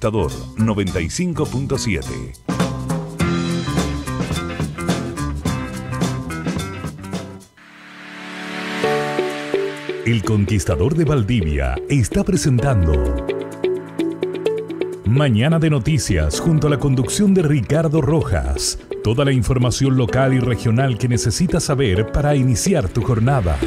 Conquistador 95.7. El Conquistador de Valdivia está presentando Mañana de Noticias junto a la conducción de Ricardo Rojas. Toda la información local y regional que necesitas saber para iniciar tu jornada.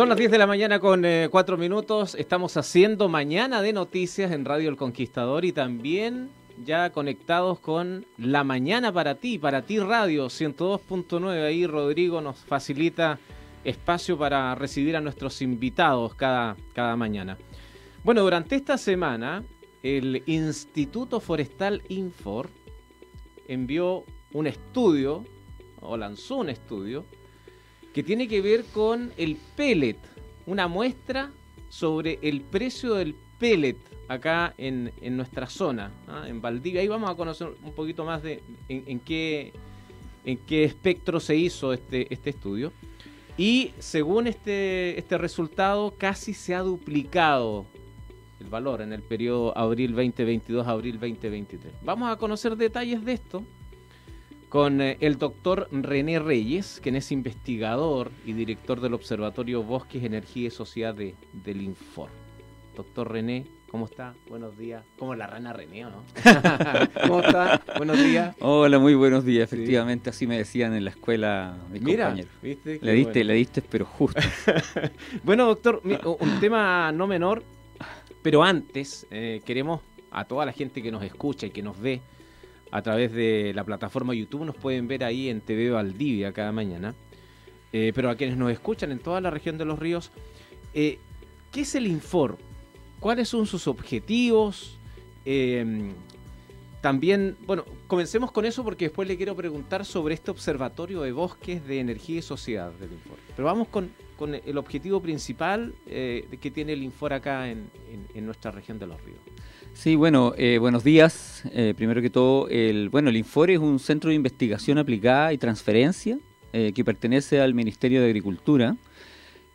Son las 10 de la mañana con 4 eh, minutos. Estamos haciendo mañana de noticias en Radio El Conquistador y también ya conectados con La Mañana para ti, para ti Radio 102.9. Ahí Rodrigo nos facilita espacio para recibir a nuestros invitados cada, cada mañana. Bueno, durante esta semana el Instituto Forestal Infor envió un estudio, o lanzó un estudio, que tiene que ver con el pellet, una muestra sobre el precio del pellet acá en, nuestra zona, ¿ah? en Valdivia. Ahí vamos a conocer un poquito más de en, qué, en qué espectro se hizo este, este estudio. Y según este, este resultado, casi se ha duplicado el valor en el periodo abril 2022-abril 2023. Vamos a conocer detalles de esto con eh, el doctor René Reyes, quien es investigador y director del Observatorio Bosques, Energía y Sociedad de, del Infor. Doctor René, ¿Cómo está? Buenos días. Como la rana René, ¿no? ¿Cómo está? Buenos días. Hola, muy buenos días. Efectivamente, así me decían en la escuela Mira, compañeros. ¿viste? Le diste, le diste, pero justo. bueno, doctor, un tema no menor, pero antes eh, queremos a toda la gente que nos escucha y que nos ve a través de la plataforma YouTube. Nos pueden ver ahí en TV Valdivia cada mañana. Eh, pero a quienes nos escuchan en toda la región de los ríos, eh, ¿qué es el Infor? ¿Cuáles son sus objetivos? Eh, también, bueno, comencemos con eso porque después le quiero preguntar sobre este observatorio de bosques de energía y sociedad del Infor. Pero vamos con, el objetivo principal que tiene el Infor acá en nuestra región de los ríos. Sí, bueno, eh, buenos días. Eh, primero que todo, el, bueno, el Infore es un centro de investigación aplicada y transferencia eh, que pertenece al Ministerio de Agricultura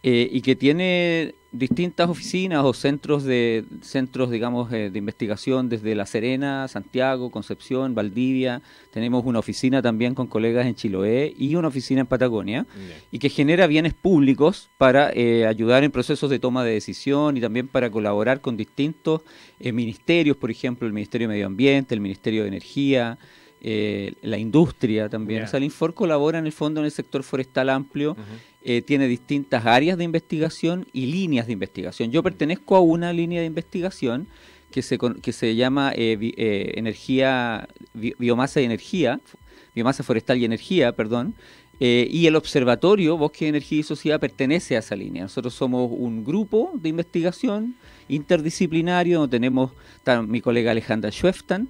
y que tiene distintas oficinas o centros de centros digamos eh, de investigación desde La Serena, Santiago, Concepción, Valdivia, tenemos una oficina también con colegas en Chiloé y una oficina en Patagonia y que genera bienes públicos para eh, ayudar en procesos de toma de decisión y también para colaborar con distintos eh, ministerios, por ejemplo, el Ministerio de Medio Ambiente, el Ministerio de Energía, eh, la industria también. Salinfor O colabora en el fondo en el sector forestal amplio, eh, tiene distintas áreas de investigación y líneas de investigación. Yo pertenezco a una línea de investigación que se, que se llama eh, energía, biomasa y energía, biomasa forestal y energía, perdón, y el Observatorio Bosque, Energía y Sociedad pertenece a esa línea. Nosotros somos un grupo de investigación interdisciplinario, donde tenemos mi colega Alejandra Schweftan,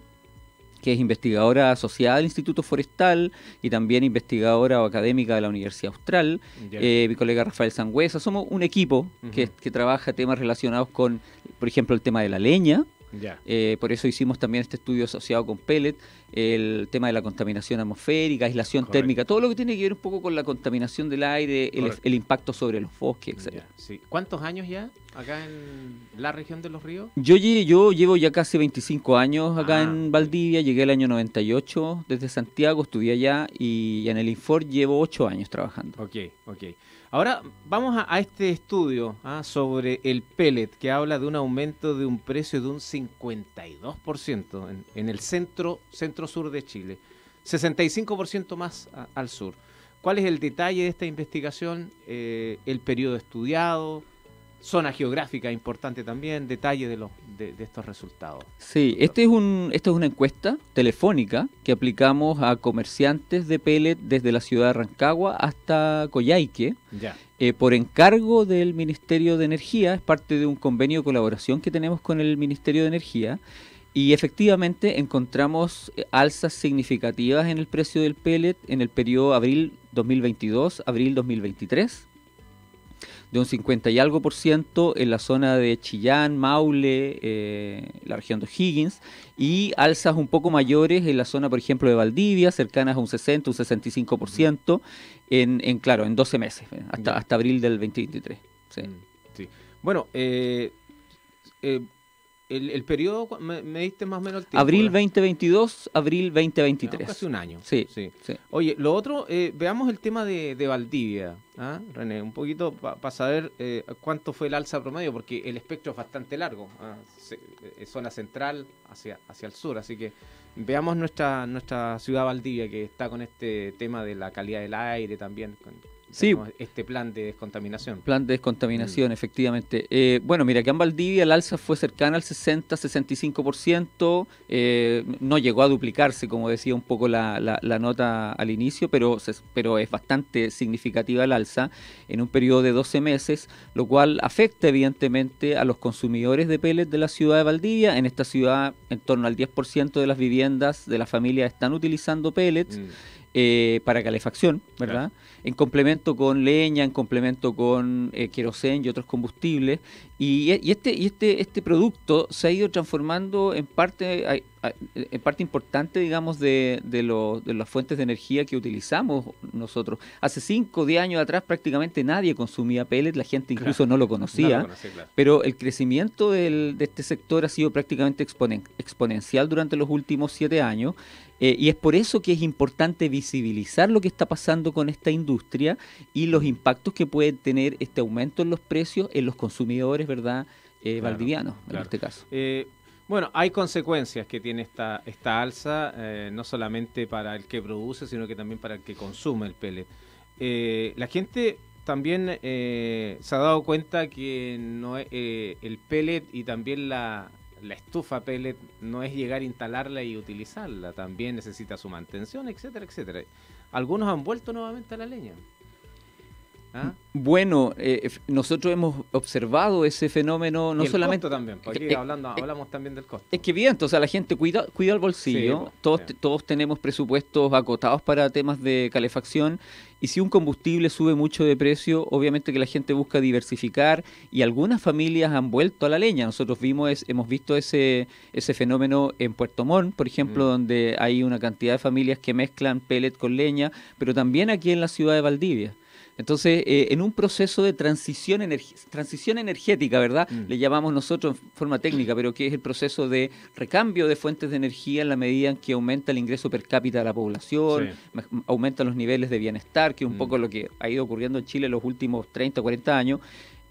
que es investigadora asociada al Instituto Forestal y también investigadora o académica de la Universidad Austral. Eh, mi colega Rafael Sangüesa. Somos un equipo que, trabaja temas relacionados con, por ejemplo, el tema de la leña. Eh, por eso hicimos también este estudio asociado con pellet, el tema de la contaminación atmosférica, aislación térmica, todo lo que tiene que ver un poco con la contaminación del aire, el, impacto sobre los bosques, etc. ¿Cuántos años ya acá en la región de los ríos? Yo, yo llevo ya casi 25 años acá ah, en Valdivia, llegué el año 98 desde Santiago, estudié allá y en el Infor llevo 8 años trabajando. Ok, ok. Ahora vamos a, este estudio ¿ah? sobre el pellet que habla de un aumento de un precio de un 52% en, el centro, centro sur de Chile, 65% más al sur. ¿Cuál es el detalle de esta investigación? Eh, ¿El periodo estudiado? zona geográfica importante también, detalle de, los, de, estos resultados. Sí, este es un, esta es una encuesta telefónica que aplicamos a comerciantes de pellet desde la ciudad de Rancagua hasta Coyhaique, eh, por encargo del Ministerio de Energía, es parte de un convenio de colaboración que tenemos con el Ministerio de Energía. Y efectivamente encontramos eh, alzas significativas en el precio del pellet en el periodo abril 2022, abril 2023 de un 50 y algo por ciento en la zona de Chillán, Maule, eh, la región de Higgins, y alzas un poco mayores en la zona, por ejemplo, de Valdivia, cercanas a un 60, un 65 por ciento, en, claro, en 12 meses, hasta, hasta abril del 2023. Mm, sí. Bueno, eh, eh el, el periodo, me, diste más o menos el tiempo. Abril 2022, abril 2023. Hace un año. Sí, sí. Oye, lo otro, eh, veamos el tema de, de Valdivia, ¿ah? René, un poquito para saber eh, cuánto fue el alza promedio, porque el espectro es bastante largo. ¿ah? Eh, zona central hacia, hacia el sur, así que veamos nuestra, nuestra ciudad Valdivia que está con este tema de la calidad del aire también, Sí. Este plan de descontaminación. Plan de descontaminación, mm. efectivamente. Eh, bueno, mira, que en Valdivia el alza fue cercana al 60-65%, eh, no llegó a duplicarse, como decía un poco la, nota al inicio, pero, pero es bastante significativa el alza en un periodo de 12 meses, lo cual afecta evidentemente a los consumidores de pellets de la ciudad de Valdivia. En esta ciudad, en torno al 10% de las viviendas de la familia están utilizando pellets. Mm. Eh, para calefacción, ¿verdad? En complemento con leña, en complemento con eh, queroseno y otros combustibles. Y, este, y este, este producto se ha ido transformando en parte, en parte importante, digamos, de, de, de las fuentes de energía que utilizamos nosotros. Hace cinco, o años atrás prácticamente nadie consumía pellets, la gente incluso no lo conocía, pero el crecimiento de este sector ha sido prácticamente exponencial durante los últimos siete años. Eh, y es por eso que es importante visibilizar lo que está pasando con esta industria y los impactos que puede tener este aumento en los precios en los consumidores, ¿verdad? Eh, valdivianos, en este caso. Eh, bueno, hay consecuencias que tiene esta, esta alza, eh, no solamente para el que produce, sino que también para el que consume el pellet. la gente también se ha dado cuenta que no el pellet y también la, la estufa pellet no es llegar a instalarla y utilizarla, también necesita su mantención, etcétera, etcétera. Algunos han vuelto nuevamente a la leña. ¿Ah? Bueno, eh, nosotros hemos observado ese fenómeno no solamente también, hablando, hablamos también del costo. Es que bien, o sea, la gente cuida cuida el bolsillo, pues, todos todos tenemos presupuestos acotados para temas de calefacción y si un combustible sube mucho de precio, obviamente que la gente busca diversificar y algunas familias han vuelto a la leña. Nosotros vimos hemos visto ese ese fenómeno en Puerto Montt, por ejemplo, mm. donde hay una cantidad de familias que mezclan pellet con leña, pero también aquí en la ciudad de Valdivia. Entonces, eh, en un proceso de transición, energética, ¿verdad? Mm. Le llamamos nosotros en forma técnica, pero que es el proceso de recambio de fuentes de energía en la medida en que aumenta el ingreso per cápita de la población, aumentan los niveles de bienestar, que es un mm. poco lo que ha ido ocurriendo en Chile en los últimos 30, 40 años.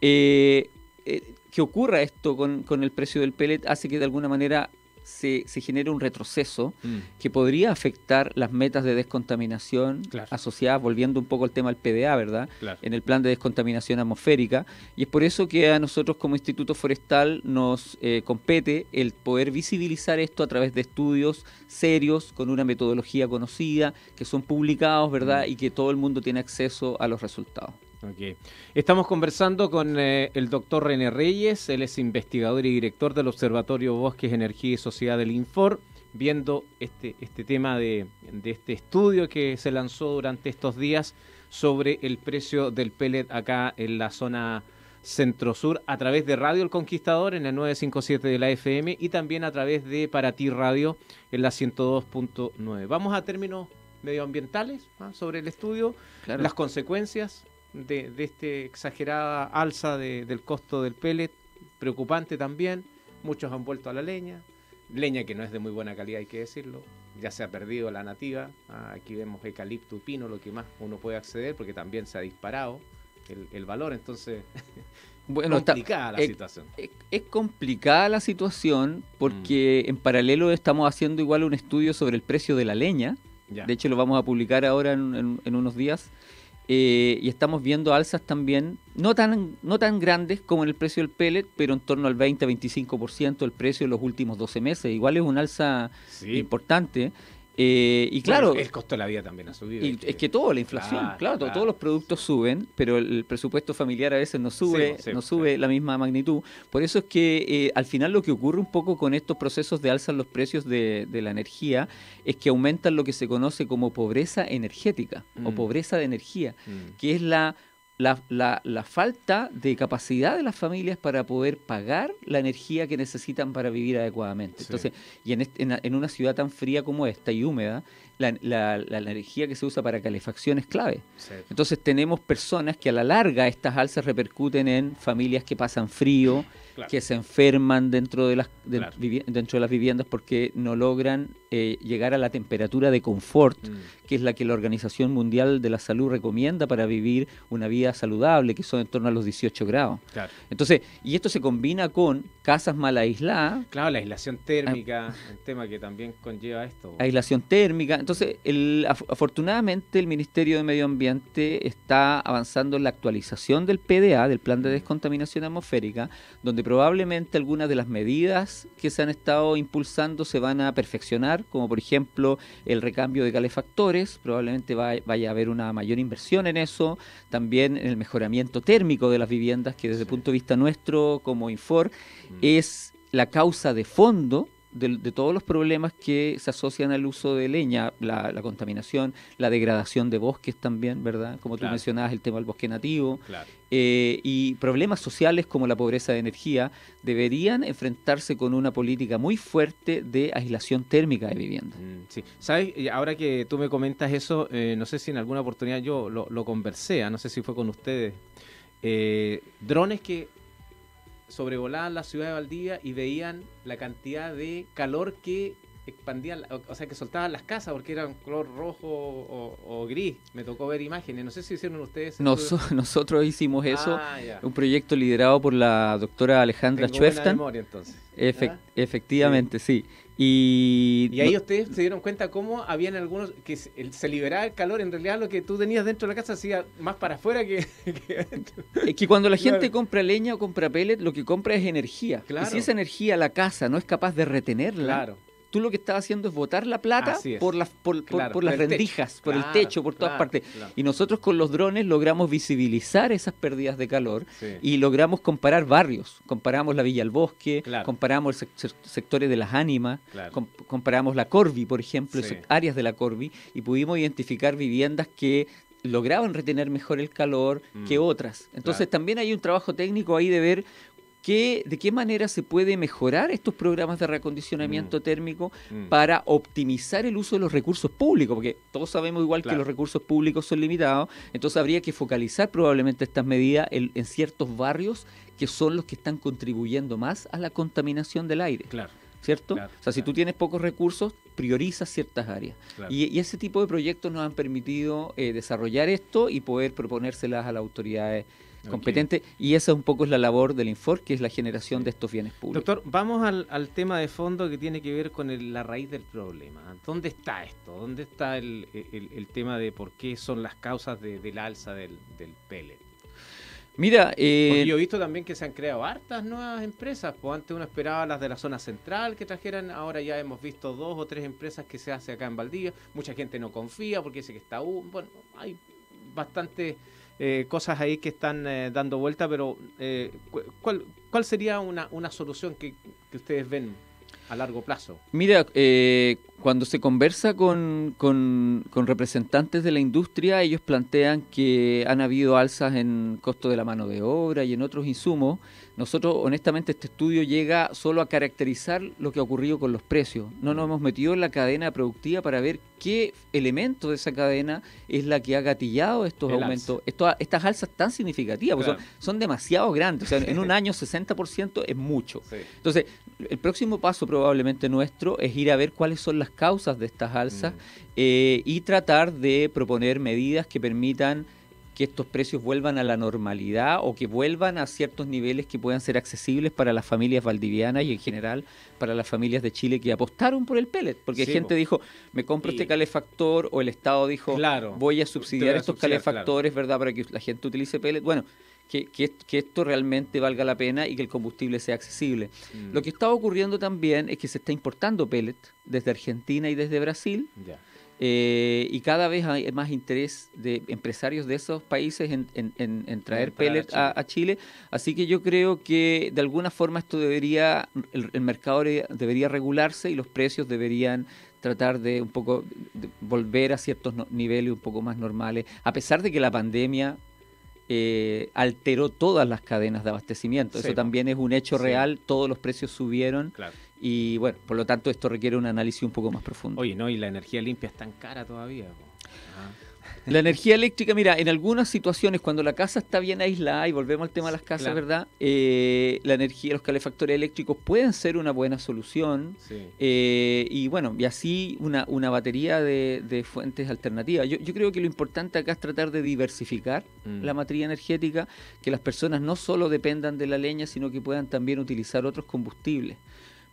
Eh, eh, que ocurra esto con, con el precio del pellet hace que de alguna manera se, genera un retroceso mm. que podría afectar las metas de descontaminación asociadas, volviendo un poco al tema del PDA, ¿verdad? En el plan de descontaminación atmosférica. Y es por eso que a nosotros como Instituto Forestal nos eh, compete el poder visibilizar esto a través de estudios serios, con una metodología conocida, que son publicados, ¿verdad? Mm. Y que todo el mundo tiene acceso a los resultados. Okay. Estamos conversando con eh, el doctor René Reyes, él es investigador y director del Observatorio Bosques, Energía y Sociedad del Infor, viendo este, este tema de, este estudio que se lanzó durante estos días sobre el precio del pellet acá en la zona centro-sur a través de Radio El Conquistador en el 957 de la FM y también a través de Para Ti Radio en la 102.9. Vamos a términos medioambientales ¿ah? sobre el estudio, las consecuencias de, de esta exagerada alza del costo del pellet, preocupante también. Muchos han vuelto a la leña, leña que no es de muy buena calidad, hay que decirlo. Ya se ha perdido la nativa. Ah, aquí vemos eucalipto y pino, lo que más uno puede acceder, porque también se ha disparado el, valor. Entonces, bueno, complicada la situación. Es, complicada la situación porque mm. en paralelo estamos haciendo igual un estudio sobre el precio de la leña. De hecho, lo vamos a publicar ahora en unos días. Eh, y estamos viendo alzas también, no tan, no tan grandes como en el precio del pellet, pero en torno al 20-25% el precio en los últimos 12 meses. Igual es un alza importante. Eh, y claro. el costo de la vida también ha subido. es que todo, la inflación, claro, todos los productos suben, pero el presupuesto familiar a veces no sube, no sube la misma magnitud. Por eso es que eh, al final lo que ocurre un poco con estos procesos de alza en los precios de, la energía es que aumentan lo que se conoce como pobreza energética o mm. pobreza de energía, mm. que es la la, la, falta de capacidad de las familias para poder pagar la energía que necesitan para vivir adecuadamente. Entonces, y en, en, una ciudad tan fría como esta y húmeda, la, energía que se usa para calefacción es clave. Entonces tenemos personas que a la larga estas alzas repercuten en familias que pasan frío, que se enferman dentro de las, dentro de las viviendas porque no logran eh, llegar a la temperatura de confort. Mm que es la que la Organización Mundial de la Salud recomienda para vivir una vida saludable, que son en torno a los 18 grados. Entonces, y esto se combina con casas mal aisladas. Claro, la aislación térmica, ah. tema que también conlleva esto. Aislación térmica. Entonces, afortunadamente el Ministerio de Medio Ambiente está avanzando en la actualización del PDA, del Plan de mm. Descontaminación Atmosférica, donde probablemente algunas de las medidas que se han estado impulsando se van a perfeccionar, como por ejemplo el recambio de calefactores probablemente vaya a haber una mayor inversión en eso, también en el mejoramiento térmico de las viviendas, que desde el punto de vista nuestro como Infor mm. es la causa de fondo de, todos los problemas que se asocian al uso de leña, la, contaminación, la degradación de bosques también, ¿verdad? Como tú mencionabas, el tema del bosque nativo, eh, y problemas sociales como la pobreza de energía, deberían enfrentarse con una política muy fuerte de aislación térmica de vivienda. Mm, sí, ¿sabes? Ahora que tú me comentas eso, eh, no sé si en alguna oportunidad yo lo, conversé, ah, no sé si fue con ustedes, eh, drones que sobrevolaban la ciudad de Valdivia y veían la cantidad de calor que expandían, o, sea, que soltaban las casas porque eran color rojo o, gris. Me tocó ver imágenes. No sé si hicieron ustedes. nosotros hicimos eso. Ah, un proyecto liderado por la doctora Alejandra Chueftan. ¿Ah? Efectivamente, sí. Y, ahí ustedes se dieron cuenta cómo habían algunos que se liberaba el calor. En realidad, lo que tú tenías dentro de la casa hacía más para afuera que, que Es que cuando la gente compra leña o compra pellet, lo que compra es energía. Y si esa energía la casa no es capaz de retenerla. Claro tú lo que estás haciendo es botar la plata por las, por, las rendijas, por el techo, por todas partes. Y nosotros con los drones logramos visibilizar esas pérdidas de calor y logramos comparar barrios. Comparamos la Villa al Bosque, comparamos el sectores de las ánimas, comparamos la Corvi, por ejemplo, áreas de la Corvi, y pudimos identificar viviendas que lograban retener mejor el calor que mm. otras. Entonces también hay un trabajo técnico ahí de ver ¿De qué manera se puede mejorar estos programas de reacondicionamiento mm. térmico mm. para optimizar el uso de los recursos públicos? Porque todos sabemos igual que los recursos públicos son limitados, entonces habría que focalizar probablemente estas medidas en, ciertos barrios que son los que están contribuyendo más a la contaminación del aire. Claro. ¿cierto? o sea, si tú tienes pocos recursos, prioriza ciertas áreas. Y, ese tipo de proyectos nos han permitido eh, desarrollar esto y poder proponérselas a las autoridades competente, y esa un poco es la labor del Infor, que es la generación de estos bienes públicos. Doctor, vamos al, tema de fondo que tiene que ver con la raíz del problema. ¿Dónde está esto? ¿Dónde está el, tema de por qué son las causas de, del alza del, del Mira, eh, yo he visto también que se han creado hartas nuevas empresas. Pues antes uno esperaba las de la zona central que trajeran, ahora ya hemos visto dos o tres empresas que se hace acá en Valdivia. Mucha gente no confía porque dice que está... Uh, bueno, hay bastante eh, cosas ahí que están eh, dando vuelta, pero eh, ¿cuál, ¿cuál sería una, una solución que, que ustedes ven a largo plazo? Mira, cuando se conversa con, con, representantes de la industria, ellos plantean que han habido alzas en costo de la mano de obra y en otros insumos nosotros, honestamente, este estudio llega solo a caracterizar lo que ha ocurrido con los precios. No nos hemos metido en la cadena productiva para ver qué elemento de esa cadena es la que ha gatillado estos aumentos, estas alzas tan significativas, son, demasiado grandes. O sea, en un año 60% es mucho. Entonces, el próximo paso probablemente nuestro es ir a ver cuáles son las causas de estas alzas mm. eh, y tratar de proponer medidas que permitan que estos precios vuelvan a la normalidad o que vuelvan a ciertos niveles que puedan ser accesibles para las familias valdivianas y en general para las familias de Chile que apostaron por el pellet, porque gente dijo, me compro este calefactor o el Estado dijo, voy a subsidiar estos calefactores, ¿verdad?, para que la gente utilice pellet. Bueno, que, que, esto realmente valga la pena y que el combustible sea accesible. Mm. Lo que está ocurriendo también es que se está importando pellet desde Argentina y desde Brasil. Ya. Eh, y cada vez hay más interés de empresarios de esos países en, traer pellets a, Chile. Así que yo creo que de alguna forma esto debería, el, mercado debería regularse y los precios deberían tratar de un poco volver a ciertos niveles un poco más normales, a pesar de que la pandemia eh, alteró todas las cadenas de abastecimiento. Eso también es un hecho real, todos los precios subieron claro. Y bueno, por lo tanto esto requiere un análisis un poco más profundo. Oye, no, y la energía limpia es tan cara todavía. La energía eléctrica, mira, en algunas situaciones cuando la casa está bien aislada, y volvemos al tema de las casas, ¿verdad? Eh, la energía, los calefactores eléctricos pueden ser una buena solución. Eh, y bueno, y así una, batería de, fuentes alternativas. Yo, creo que lo importante acá es tratar de diversificar mm. la materia energética, que las personas no solo dependan de la leña, sino que puedan también utilizar otros combustibles.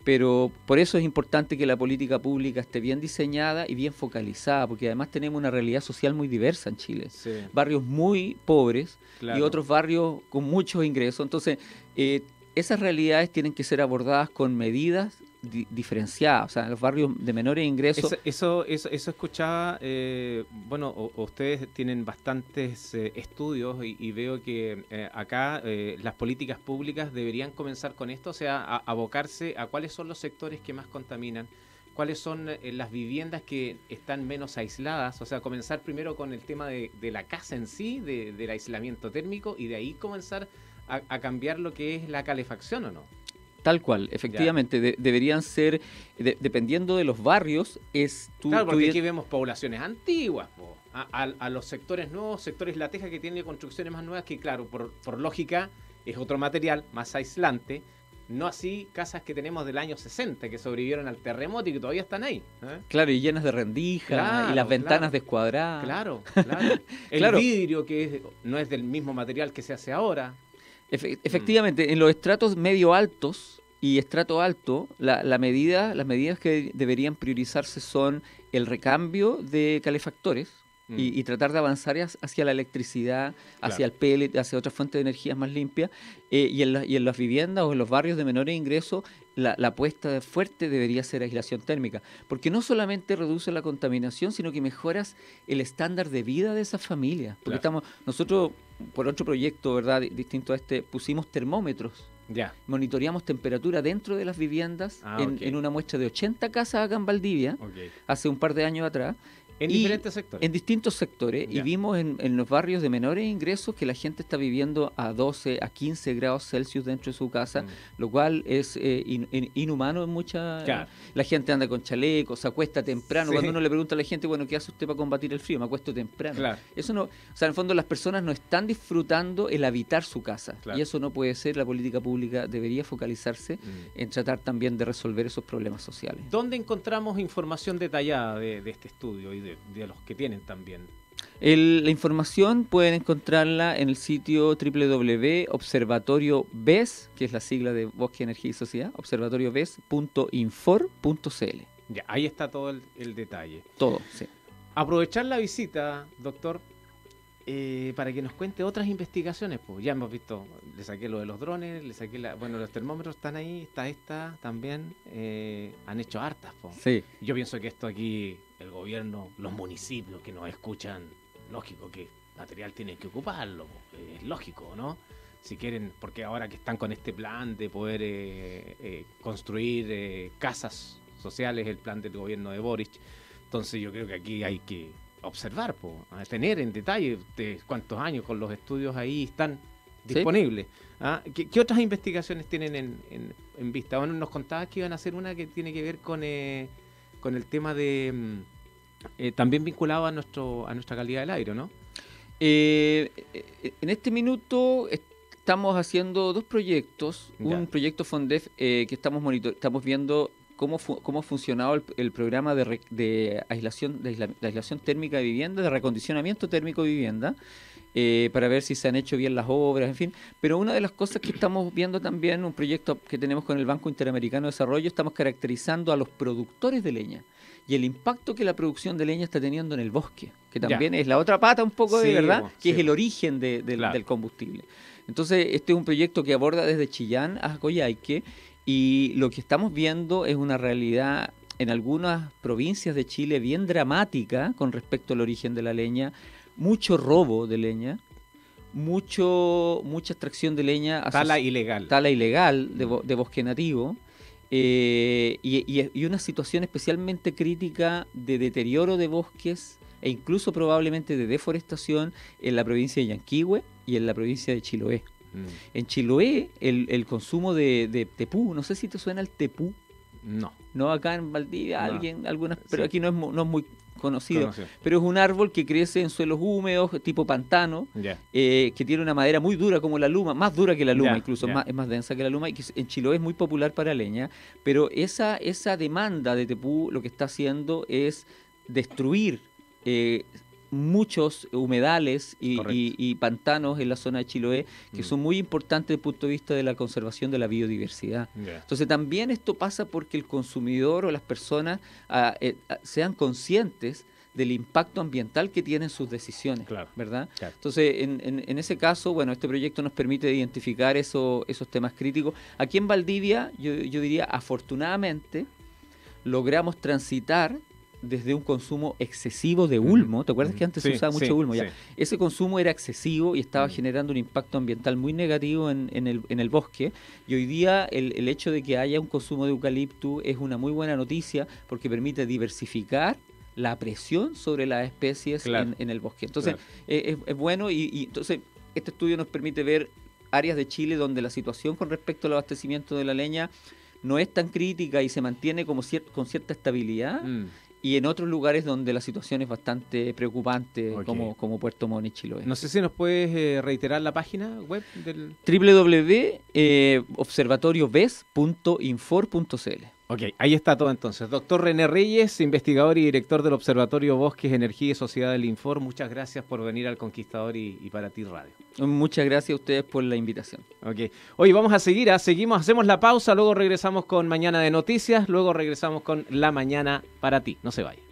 Pero por eso es importante que la política pública esté bien diseñada y bien focalizada, porque además tenemos una realidad social muy diversa en Chile. Barrios muy pobres y otros barrios con muchos ingresos. Entonces, eh, esas realidades tienen que ser abordadas con medidas diferenciada, o sea, los barrios de menores ingresos. Eso, eso, eso, escuchaba, eh, bueno, ustedes tienen bastantes eh, estudios y, veo que eh, acá las políticas públicas deberían comenzar con esto, o sea, abocarse a cuáles son los sectores que más contaminan cuáles son las viviendas que están menos aisladas, o sea, comenzar primero con el tema de, la casa en sí, del aislamiento térmico, y de ahí comenzar a, cambiar lo que es la calefacción o no. Tal cual, efectivamente, deberían ser, dependiendo de los barrios, es tu, Claro, porque aquí vemos poblaciones antiguas, a, los sectores nuevos, sectores la teja que tienen construcciones más nuevas que, claro, por, lógica es otro material más aislante, no así casas que tenemos del año 60 que sobrevivieron al terremoto y que todavía están ahí. ¿eh? Claro, y llenas de rendijas y las ventanas descuadradas. Claro, claro. El vidrio que no es del mismo material que se hace ahora. Mm. efectivamente, en los estratos medio altos y estrato alto, la, medida, las medidas que deberían priorizarse son el recambio de calefactores y, mm. tratar de avanzar hacia la electricidad, hacia el pellet, hacia otras fuentes de energías más limpias. Eh, y, en y en las viviendas o en los barrios de menores ingresos, la, la, apuesta fuerte debería ser aislación térmica, porque no solamente reduce la contaminación, sino que mejoras el estándar de vida de esas familias. Porque estamos, nosotros por otro proyecto, ¿verdad? Distinto a este, pusimos termómetros. Ya. Monitoreamos temperatura dentro de las viviendas ah, en, una muestra de 80 casas acá en Valdivia, hace un par de años atrás, en diferentes sectores. En distintos sectores. Y vimos en, los barrios de menores ingresos que la gente está viviendo a 12, a 15 grados Celsius dentro de su casa, mm. lo cual es eh, inhumano en mucha La gente anda con chalecos, se acuesta temprano. Cuando uno le pregunta a la gente, bueno, ¿qué hace usted para combatir el frío? Me acuesto temprano. Eso no... O sea, en el fondo las personas no están disfrutando el habitar su casa. Y eso no puede ser. La política pública debería focalizarse mm. en tratar también de resolver esos problemas sociales. ¿Dónde encontramos información detallada de, de este estudio y de de, los que tienen también. la información pueden encontrarla en el sitio www.observatoriobes, que es la sigla de Bosque, Energía y Sociedad, observatoriobes.infor.cl. Ya, ahí está todo el, el detalle. Todo, sí. Aprovechar la visita, doctor, eh, para que nos cuente otras investigaciones. Pues ya hemos visto, le saqué lo de los drones, le saqué bueno, los termómetros están ahí, está esta también, eh, han hecho hartas. Pues. Sí. Yo pienso que esto aquí, el gobierno, los municipios que nos escuchan, lógico que material tienen que ocuparlo, eh, es lógico, ¿no? Si quieren, porque ahora que están con este plan de poder construir casas sociales, el plan del gobierno de Boric, entonces yo creo que aquí hay que observar, tener en detalle cuántos años con los estudios ahí están disponibles. ¿ah? ¿Qué, otras investigaciones tienen en, vista? Bueno, nos contabas que iban a hacer una que tiene que ver con, eh, el tema de... Mm, eh, también vinculado a, nuestro, a nuestra calidad del aire, ¿no? Eh, en este minuto estamos haciendo dos proyectos. Un proyecto FONDEF que estamos, estamos viendo cómo, ha funcionado el, programa de, aislación, térmica de vivienda, de recondicionamiento térmico de vivienda, eh, para ver si se han hecho bien las obras, en fin. Pero una de las cosas que estamos viendo también, un proyecto que tenemos con el Banco Interamericano de Desarrollo, estamos caracterizando a los productores de leña y el impacto que la producción de leña está teniendo en el bosque, que también es la otra pata un poco de verdad, que es el origen del combustible. Entonces, este es un proyecto que aborda desde Chillán a Coyhaique y lo que estamos viendo es una realidad en algunas provincias de Chile bien dramática con respecto al origen de la leña, mucho robo de leña, mucho, mucha extracción de leña. Tala ilegal. Tala ilegal de, bosque nativo. Eh, y, una situación especialmente crítica de deterioro de bosques e incluso probablemente de deforestación en la provincia de Yanquihue y en la provincia de Chiloé. Mm. En Chiloé, el, consumo de, tepú, no sé si te suena el tepú. No. No, acá en Valdivia, alguien, algunas, pero aquí no es, muy conocido, Pero es un árbol que crece en suelos húmedos, tipo pantano, eh, que tiene una madera muy dura como la luma, más dura que la luma, incluso es más densa que la luma, y en Chiloé es muy popular para leña. Pero esa, esa demanda de tepú lo que está haciendo es destruir. Eh, muchos humedales y, pantanos en la zona de Chiloé que mm. son muy importantes desde el punto de vista de la conservación de la biodiversidad. Entonces también esto pasa porque el consumidor o las personas ah, eh, ah, sean conscientes del impacto ambiental que tienen sus decisiones, ¿verdad? Entonces, en, ese caso, bueno, este proyecto nos permite identificar esos temas críticos. Aquí en Valdivia, yo, yo diría, afortunadamente, logramos transitar desde un consumo excesivo de ulmo. ¿Te acuerdas que antes se usaba mucho ulmo? Ese consumo era excesivo y estaba generando un impacto ambiental muy negativo en, el, en el, bosque. Y hoy día el, hecho de que haya un consumo de eucalipto es una muy buena noticia porque permite diversificar la presión sobre las especies en, el bosque. Entonces, eh, es, bueno y, entonces este estudio nos permite ver áreas de Chile donde la situación con respecto al abastecimiento de la leña no es tan crítica y se mantiene como con cierta estabilidad mm y en otros lugares donde la situación es bastante preocupante, como, como Puerto Montt y Chiloé. No sé si nos puedes eh, reiterar la página web del... www.observatorioves.infor.cl eh, Ok, ahí está todo entonces. Doctor René Reyes, investigador y director del Observatorio Bosques, Energía y Sociedad del Infor, muchas gracias por venir al Conquistador y, para ti radio. Muchas gracias a ustedes por la invitación. Ok, hoy vamos a seguir, ¿ah? seguimos, hacemos la pausa, luego regresamos con Mañana de Noticias, luego regresamos con La Mañana para ti. No se vaya.